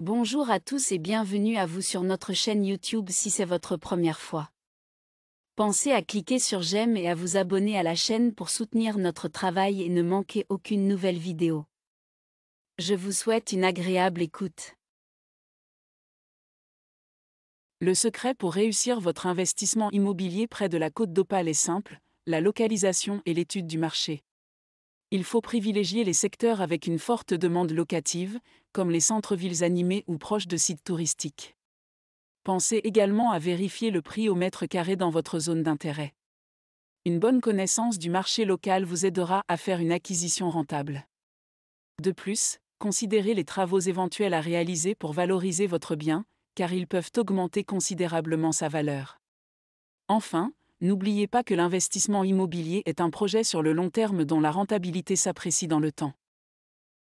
Bonjour à tous et bienvenue à vous sur notre chaîne YouTube si c'est votre première fois. Pensez à cliquer sur j'aime et à vous abonner à la chaîne pour soutenir notre travail et ne manquer aucune nouvelle vidéo. Je vous souhaite une agréable écoute. Le secret pour réussir votre investissement immobilier près de la côte d'Opale est simple, la localisation et l'étude du marché il faut privilégier les secteurs avec une forte demande locative, comme les centres-villes animés ou proches de sites touristiques. Pensez également à vérifier le prix au mètre carré dans votre zone d'intérêt. Une bonne connaissance du marché local vous aidera à faire une acquisition rentable. De plus, considérez les travaux éventuels à réaliser pour valoriser votre bien, car ils peuvent augmenter considérablement sa valeur. Enfin, N'oubliez pas que l'investissement immobilier est un projet sur le long terme dont la rentabilité s'apprécie dans le temps.